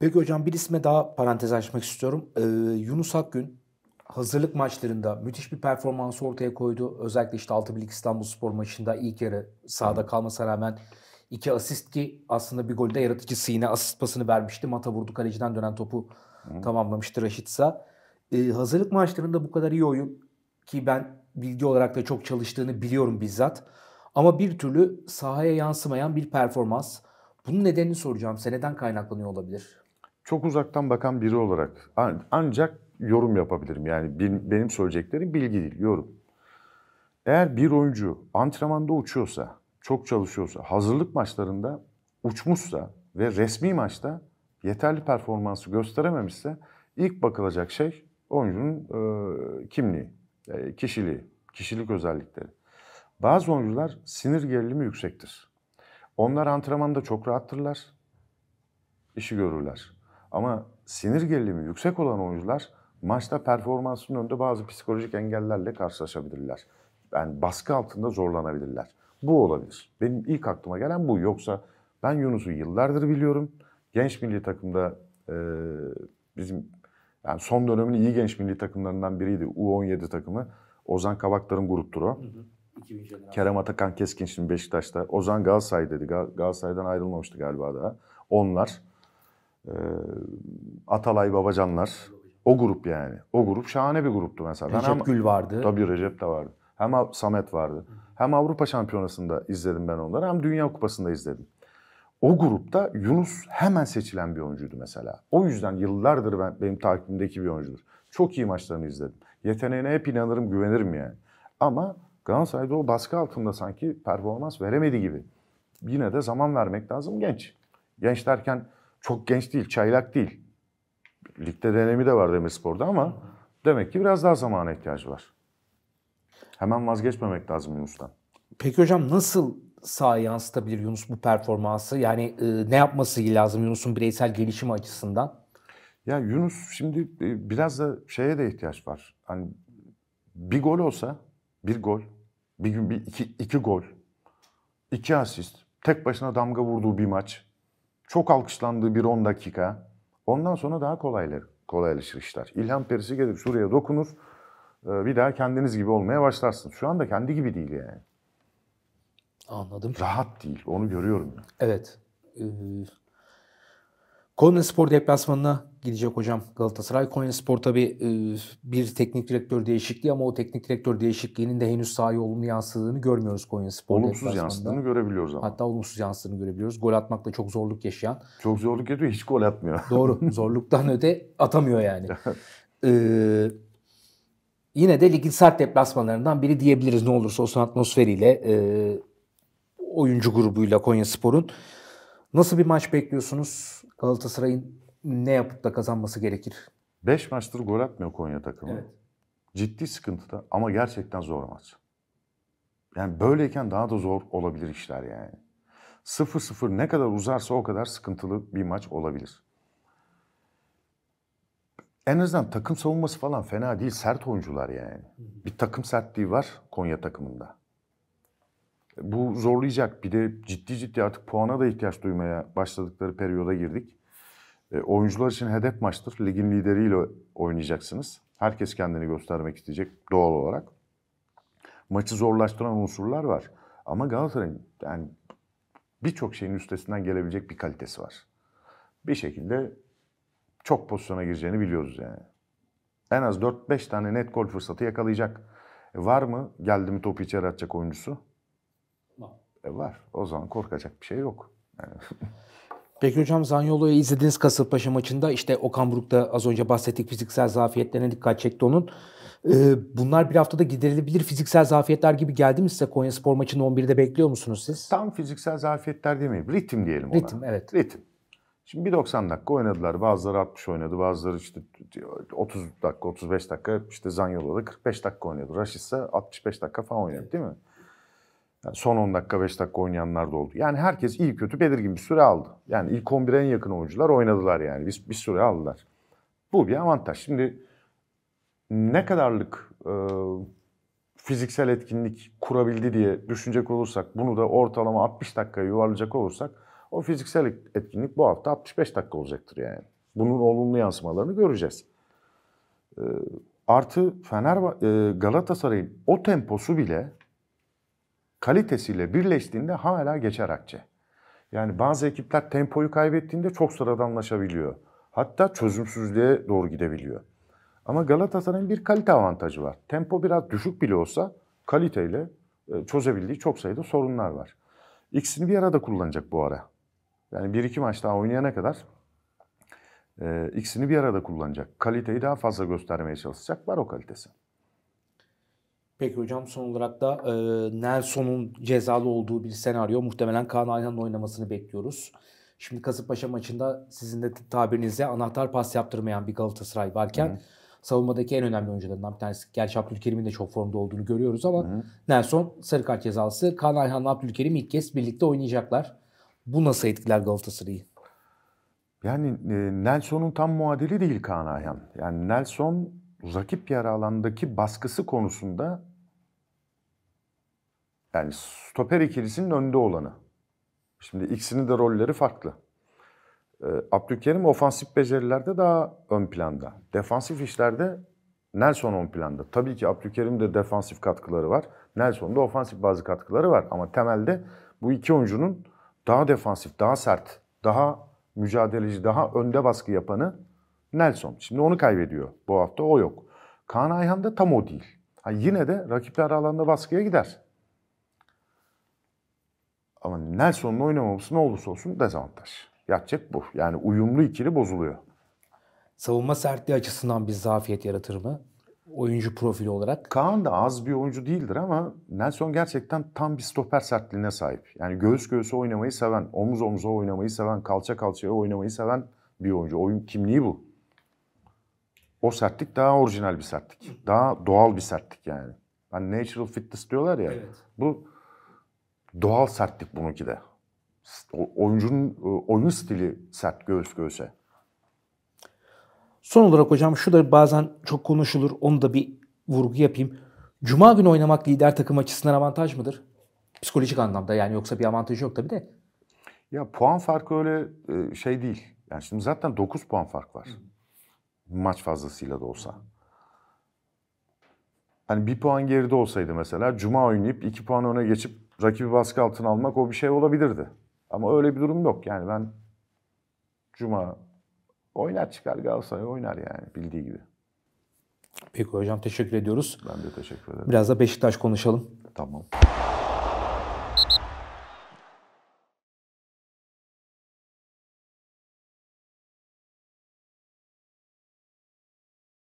Peki hocam bir isme daha parantez açmak istiyorum. Ee, Yunus Akgün hazırlık maçlarında müthiş bir performansı ortaya koydu. Özellikle işte 6 1 İstanbul Spor maçında ilk yarı sahada kalmasına rağmen iki asist ki aslında bir golde yaratıcısı yine asist pasını vermişti. Mata vurdu kaleciden dönen topu Hı. tamamlamıştı Raşitsa. Ee, hazırlık maçlarında bu kadar iyi oyun ki ben bilgi olarak da çok çalıştığını biliyorum bizzat. Ama bir türlü sahaya yansımayan bir performans. Bunun nedenini soracağım. Seneden kaynaklanıyor olabilir. Çok uzaktan bakan biri olarak ancak yorum yapabilirim. Yani benim söyleyeceklerim bilgi değil, yorum. Eğer bir oyuncu antrenmanda uçuyorsa, çok çalışıyorsa, hazırlık maçlarında uçmuşsa ve resmi maçta yeterli performansı gösterememişse ilk bakılacak şey oyuncunun e, kimliği, e, kişiliği, kişilik özellikleri. Bazı oyuncular sinir gerilimi yüksektir. Onlar antrenmanda çok rahattırlar. İşi görürler. Ama sinir gerilimi yüksek olan oyuncular maçta performansının önünde bazı psikolojik engellerle karşılaşabilirler. Yani baskı altında zorlanabilirler. Bu olabilir. Benim ilk aklıma gelen bu. Yoksa ben Yunus'u yıllardır biliyorum. Genç milli takımda e, bizim yani son dönemin iyi genç milli takımlarından biriydi. U17 takımı. Ozan Kabaklar'ın grupturu. Hı hı. 2000 jenerasyonu. Kerem Atakan Keskin şimdi Beşiktaş'ta. Ozan Galatasaray dedi. Gal Galatasaray'dan ayrılmamıştı galiba daha. Onlar. E, Atalay Babacanlar. O grup yani. O grup şahane bir gruptu mesela. Recep hem, Gül vardı. Tabii Recep de vardı. Hem Samet vardı. Hem Avrupa Şampiyonası'nda izledim ben onları hem Dünya Kupası'nda izledim. O grupta Yunus hemen seçilen bir oyuncuydu mesela. O yüzden yıllardır ben, benim takibimdeki bir oyuncudur. Çok iyi maçlarını izledim. Yeteneğine hep inanırım, güvenirim yani. Ama Galatasaray'da o baskı altında sanki performans veremedi gibi. Yine de zaman vermek lazım genç. Genç derken çok genç değil, çaylak değil. Ligde denemi de var Demirspor'da ama demek ki biraz daha zamana ihtiyacı var. Hemen vazgeçmemek lazım Yunus'tan. Peki hocam nasıl sağ yansıtabilir Yunus bu performansı? Yani e, ne yapması lazım Yunus'un bireysel gelişimi açısından? Ya Yunus şimdi e, biraz da şeye de ihtiyaç var. Hani bir gol olsa, bir gol bir gün bir iki, iki gol, iki asist, tek başına damga vurduğu bir maç, çok alkışlandığı bir 10 dakika. Ondan sonra daha kolaylar, kolaylaşır işler. İlham Perisi gelir Suriye'ye dokunur, ee, bir daha kendiniz gibi olmaya başlarsın Şu anda kendi gibi değil yani. Anladım. Rahat değil, onu görüyorum ben. Evet. Ee, Konya Spor deplasmanına gidecek hocam Galatasaray. Konyaspor tabi e, bir teknik direktör değişikliği ama o teknik direktör değişikliğinin de henüz sahaya olumlu yansıdığını görmüyoruz Konya Konyaspor Olumsuz yansıdığını görebiliyoruz ama. Hatta olumsuz yansıdığını görebiliyoruz. Gol atmakta çok zorluk yaşayan. Çok zorluk yaşıyor hiç gol atmıyor. Doğru zorluktan öte atamıyor yani. ee, yine de ligin sert deplasmanlarından biri diyebiliriz ne olursa olsun atmosferiyle e, oyuncu grubuyla Konya Spor'un Nasıl bir maç bekliyorsunuz? Galatasaray'ın ne yapıp da kazanması gerekir? 5 maçtır gol atmıyor Konya takımı. Evet. Ciddi sıkıntıda ama gerçekten zor maç. Yani böyleyken daha da zor olabilir işler yani. 0-0 ne kadar uzarsa o kadar sıkıntılı bir maç olabilir. En azından takım savunması falan fena değil. Sert oyuncular yani. Bir takım sertliği var Konya takımında. Bu zorlayacak. Bir de ciddi ciddi artık puana da ihtiyaç duymaya başladıkları periyoda girdik. E, oyuncular için hedef maçtır. Ligin lideriyle oynayacaksınız. Herkes kendini göstermek isteyecek doğal olarak. Maçı zorlaştıran unsurlar var. Ama Galatasaray'ın yani birçok şeyin üstesinden gelebilecek bir kalitesi var. Bir şekilde çok pozisyona gireceğini biliyoruz yani. En az 4-5 tane net gol fırsatı yakalayacak. E var mı? Geldi mi topu içeri atacak oyuncusu? E var. O zaman korkacak bir şey yok. Peki hocam Zanyolu'yu izlediğiniz Kasımpaşa maçında. işte Okan Buruk'ta az önce bahsettik fiziksel zafiyetlerine dikkat çekti onun. Ee, bunlar bir haftada giderilebilir fiziksel zafiyetler gibi geldi mi size? Konya Spor maçını 11'de bekliyor musunuz siz? Tam fiziksel zafiyetler demeyeyim. Ritim diyelim ona. Ritim evet. Ritim. Şimdi bir 90 dakika oynadılar. Bazıları 60 oynadı. Bazıları işte 30 dakika, 35 dakika. işte Zanyolu 45 dakika oynadı. Raşit ise 65 dakika falan oynadı değil mi? Yani son 10 dakika 5 dakika oynayanlar da oldu. Yani herkes iyi kötü belirgin bir süre aldı. Yani ilk 11'e en yakın oyuncular oynadılar yani. Biz bir süre aldılar. Bu bir avantaj. Şimdi ne kadarlık e, fiziksel etkinlik kurabildi diye düşünecek olursak bunu da ortalama 60 dakikaya yuvarlayacak olursak o fiziksel etkinlik bu hafta 65 dakika olacaktır yani. Bunun olumlu yansımalarını göreceğiz. E, artı Fenerbahçe Galatasaray'ın o temposu bile kalitesiyle birleştiğinde hala geçer akçe. Yani bazı ekipler tempoyu kaybettiğinde çok sıradanlaşabiliyor. Hatta çözümsüzlüğe doğru gidebiliyor. Ama Galatasaray'ın bir kalite avantajı var. Tempo biraz düşük bile olsa kaliteyle e, çözebildiği çok sayıda sorunlar var. İkisini bir arada kullanacak bu ara. Yani bir iki maç daha oynayana kadar e, ikisini bir arada kullanacak. Kaliteyi daha fazla göstermeye çalışacak. Var o kalitesi. Peki hocam son olarak da e, Nelson'un cezalı olduğu bir senaryo. Muhtemelen Kaan Ayhan'ın oynamasını bekliyoruz. Şimdi Kasımpaşa maçında sizin de tabirinizle anahtar pas yaptırmayan bir Galatasaray varken Hı-hı. savunmadaki en önemli oyuncularından bir tanesi. Gerçi Abdülkerim'in de çok formda olduğunu görüyoruz ama Hı-hı. Nelson sarı kart cezası. Kaan Ayhan'la Abdülkerim ilk kez birlikte oynayacaklar. Bu nasıl etkiler Galatasaray'ı? Yani e, Nelson'un tam muadili değil Kaan Ayhan. Yani Nelson rakip yarı alandaki baskısı konusunda yani stoper ikilisinin önde olanı. Şimdi ikisinin de rolleri farklı. Ee, Abdülkerim ofansif becerilerde daha ön planda. Defansif işlerde Nelson ön planda. Tabii ki Abdülkerim'de defansif katkıları var. Nelson'da ofansif bazı katkıları var. Ama temelde bu iki oyuncunun daha defansif, daha sert, daha mücadeleci, daha önde baskı yapanı Nelson. Şimdi onu kaybediyor bu hafta. O yok. Kaan Ayhan da tam o değil. Ha yine de rakipler alanında baskıya gider. Ama Nelson'un oynamaması ne olursa olsun dezavantaj. Yapacak bu. Yani uyumlu ikili bozuluyor. Savunma sertliği açısından bir zafiyet yaratır mı? Oyuncu profili olarak. Kaan da az bir oyuncu değildir ama Nelson gerçekten tam bir stoper sertliğine sahip. Yani göğüs göğüse oynamayı seven, omuz omuza oynamayı seven, kalça kalçaya oynamayı seven bir oyuncu. Oyun kimliği bu. O sertlik daha orijinal bir sertlik. Daha doğal bir sertlik yani. Hani natural fitness diyorlar ya. Evet. Bu doğal sertlik bununki de. O, oyuncunun oyun stili sert göğüs göğüse. Son olarak hocam şu da bazen çok konuşulur. Onu da bir vurgu yapayım. Cuma günü oynamak lider takım açısından avantaj mıdır? Psikolojik anlamda yani yoksa bir avantajı yok tabii de. Ya puan farkı öyle e, şey değil. Yani şimdi zaten 9 puan fark var. Hı. Maç fazlasıyla da olsa. Hani bir puan geride olsaydı mesela Cuma oynayıp iki puan öne geçip rakibi baskı altına almak o bir şey olabilirdi. Ama öyle bir durum yok. Yani ben Cuma oynar çıkar Galatasaray oynar yani bildiği gibi. Peki hocam teşekkür ediyoruz. Ben de teşekkür ederim. Biraz da Beşiktaş konuşalım. Tamam.